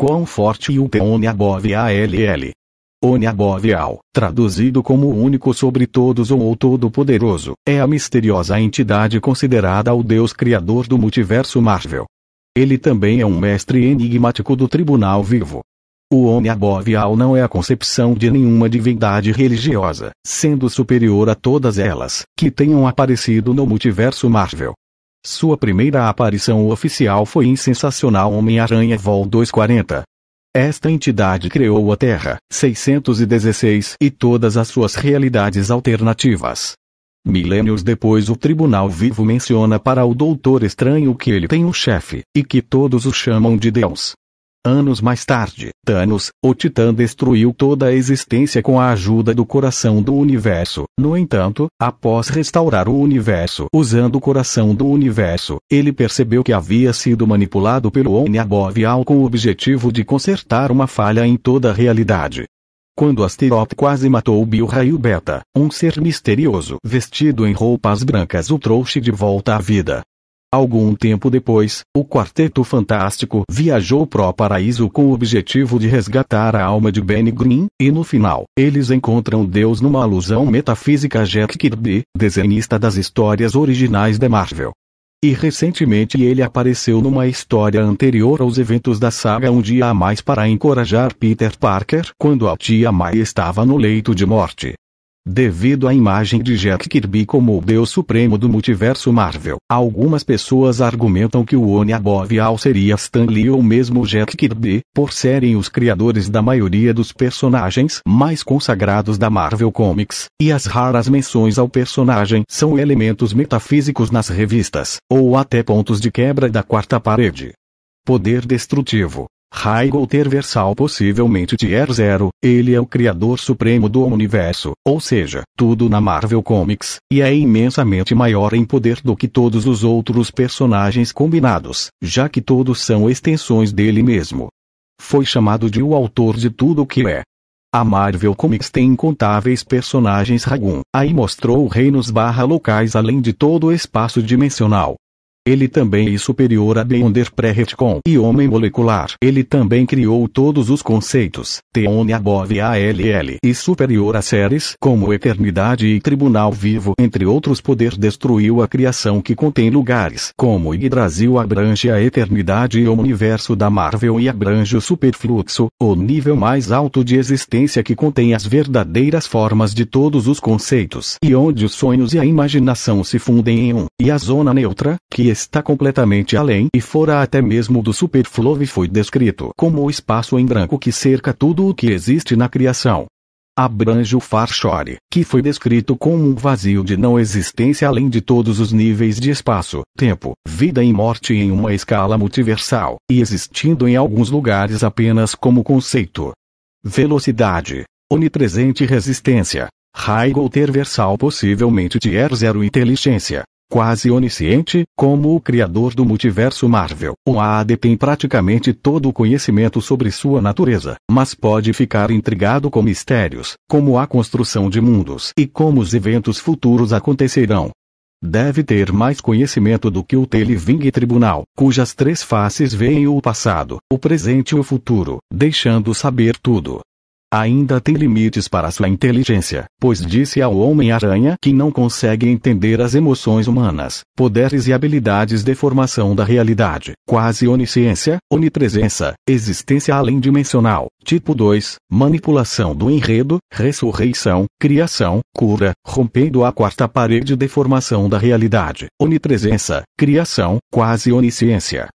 Quão forte e o Above All, traduzido como único sobre todos ou todo-poderoso, é a misteriosa entidade considerada o Deus criador do multiverso Marvel. Ele também é um mestre enigmático do tribunal vivo. O Above All não é a concepção de nenhuma divindade religiosa, sendo superior a todas elas que tenham aparecido no multiverso Marvel. Sua primeira aparição oficial foi em sensacional Homem-Aranha Vol 240. Esta entidade criou a Terra 616 e todas as suas realidades alternativas. Milênios depois, o Tribunal Vivo menciona para o Doutor Estranho que ele tem um chefe, e que todos o chamam de Deus. Anos mais tarde, Thanos, o Titã destruiu toda a existência com a ajuda do coração do universo. No entanto, após restaurar o universo usando o coração do universo, ele percebeu que havia sido manipulado pelo Omniabovial com o objetivo de consertar uma falha em toda a realidade. Quando Asterot quase matou Bill Raio Beta, um ser misterioso vestido em roupas brancas o trouxe de volta à vida. Algum tempo depois, o Quarteto Fantástico viajou pro paraíso com o objetivo de resgatar a alma de Benny Green, e no final, eles encontram Deus numa alusão metafísica a Jack Kirby, desenhista das histórias originais da Marvel. E recentemente ele apareceu numa história anterior aos eventos da saga Um Dia a Mais para encorajar Peter Parker quando a tia May estava no leito de morte. Devido à imagem de Jack Kirby como o deus supremo do multiverso Marvel, algumas pessoas argumentam que o Onyabovial seria Stan Lee ou mesmo Jack Kirby, por serem os criadores da maioria dos personagens mais consagrados da Marvel Comics, e as raras menções ao personagem são elementos metafísicos nas revistas, ou até pontos de quebra da quarta parede. Poder destrutivo Heidegger versal possivelmente Tier Zero, ele é o criador supremo do universo, ou seja, tudo na Marvel Comics, e é imensamente maior em poder do que todos os outros personagens combinados, já que todos são extensões dele mesmo. Foi chamado de o autor de tudo o que é. A Marvel Comics tem incontáveis personagens ragun. aí mostrou reinos barra locais além de todo o espaço dimensional, ele também é superior a Beyonder pré-retcon e homem molecular. Ele também criou todos os conceitos, Teone Above ALL e superior a séries como Eternidade e Tribunal Vivo, entre outros poder destruiu a criação que contém lugares como Yggdrasil abrange a eternidade e o universo da Marvel e abrange o superfluxo, o nível mais alto de existência que contém as verdadeiras formas de todos os conceitos e onde os sonhos e a imaginação se fundem em um, e a zona neutra, que está completamente além e fora até mesmo do superfluo e foi descrito como o espaço em branco que cerca tudo o que existe na criação. Abrange o Farshore, que foi descrito como um vazio de não existência além de todos os níveis de espaço, tempo, vida e morte em uma escala multiversal, e existindo em alguns lugares apenas como conceito. Velocidade, onipresente resistência, raio Golter Versal possivelmente Tier zero Inteligência, quase onisciente, como o criador do multiverso Marvel. O AAD tem praticamente todo o conhecimento sobre sua natureza, mas pode ficar intrigado com mistérios, como a construção de mundos e como os eventos futuros acontecerão. Deve ter mais conhecimento do que o Televing Tribunal, cujas três faces veem o passado, o presente e o futuro, deixando saber tudo. Ainda tem limites para sua inteligência, pois disse ao Homem-Aranha que não consegue entender as emoções humanas, poderes e habilidades de formação da realidade, quase onisciência, onipresença, existência além dimensional, tipo 2, manipulação do enredo, ressurreição, criação, cura, rompendo a quarta parede de formação da realidade, onipresença, criação, quase onisciência,